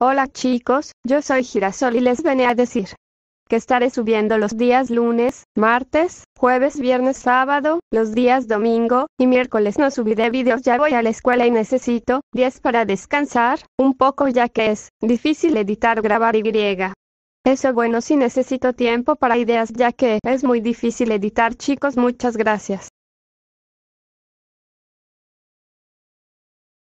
Hola chicos, yo soy Girasol y les venía a decir que estaré subiendo los días lunes, martes, jueves, viernes, sábado, los días domingo y miércoles no subiré vídeos ya voy a la escuela y necesito 10 para descansar un poco ya que es difícil editar, grabar y griega. Eso bueno si necesito tiempo para ideas ya que es muy difícil editar chicos muchas gracias.